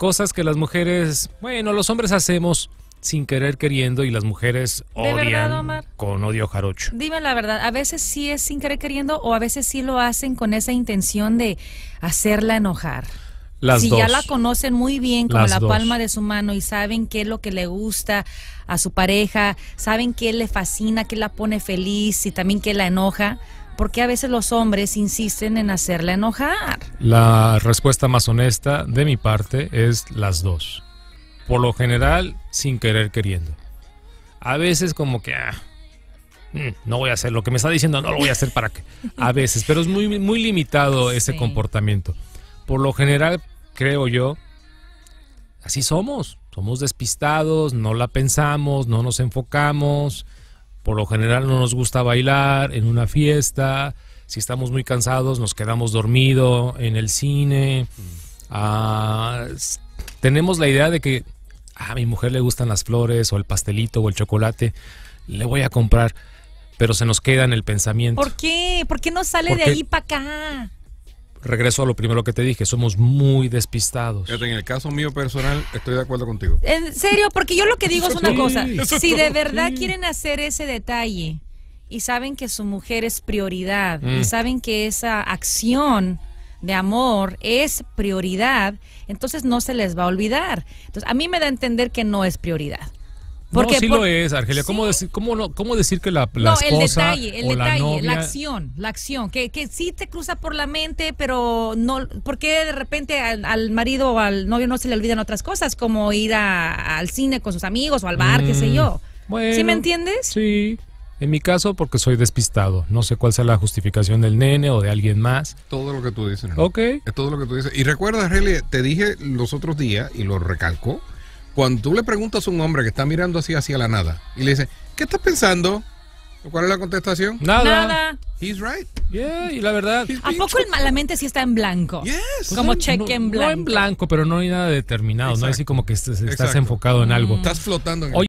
Cosas que las mujeres, bueno, los hombres hacemos sin querer queriendo y las mujeres odian con odio jarocho. Dime la verdad, a veces sí es sin querer queriendo o a veces sí lo hacen con esa intención de hacerla enojar. Las si ya la conocen muy bien como la palma de su mano y saben qué es lo que le gusta a su pareja, saben qué le fascina, qué la pone feliz y también qué la enoja, ¿por qué a veces los hombres insisten en hacerla enojar? La respuesta más honesta de mi parte es las dos. Por lo general, sin querer queriendo. A veces como que, ah, mm, no voy a hacer lo que me está diciendo, no lo voy a hacer para qué. A veces, pero es muy, muy limitado ese comportamiento. Por lo general, creo yo, así somos. Somos despistados, no la pensamos, no nos enfocamos. Por lo general no nos gusta bailar en una fiesta, si estamos muy cansados nos quedamos dormidos en el cine. Mm. Ah, tenemos la idea de que ah, a mi mujer le gustan las flores o el pastelito o el chocolate, le voy a comprar, pero se nos queda en el pensamiento. ¿Por qué? ¿Por qué no sale de ahí para acá? regreso a lo primero que te dije, somos muy despistados. En el caso mío personal, estoy de acuerdo contigo. En serio, porque yo lo que digo es una cosa, si de verdad quieren hacer ese detalle y saben que su mujer es prioridad y mm. saben que esa acción de amor es prioridad, entonces no se les va a olvidar. Entonces, a mí me da a entender que no es prioridad. Porque, no, sí lo es, Argelia. ¿Cómo, decir, cómo, ¿Cómo decir que la, la no, el detalle, el detalle, la, acción, la acción, que, que sí te cruza por la mente, pero no, porque de repente al, marido o al novio no se le olvidan otras cosas, como ir al cine con sus amigos o al bar, qué sé mm, yo. ¿Sí me entiendes? Sí. En mi caso, porque soy despistado. No sé cuál sea la justificación del nene o de alguien más. Todo lo que tú dices. ¿no? Ok. todo lo que tú dices. Y recuerda, Argelia, te dije los otros días y lo recalco cuando tú le preguntas a un hombre que está mirando así hacia la nada y le dices, ¿qué estás pensando? ¿Cuál es la contestación? Nada. He's right. Yeah, y la verdad. ¿A poco la mente sí está en blanco? Yes. Como cheque en blanco. No en blanco, pero no hay nada determinado. No es así como que estás enfocado en algo. Estás flotando en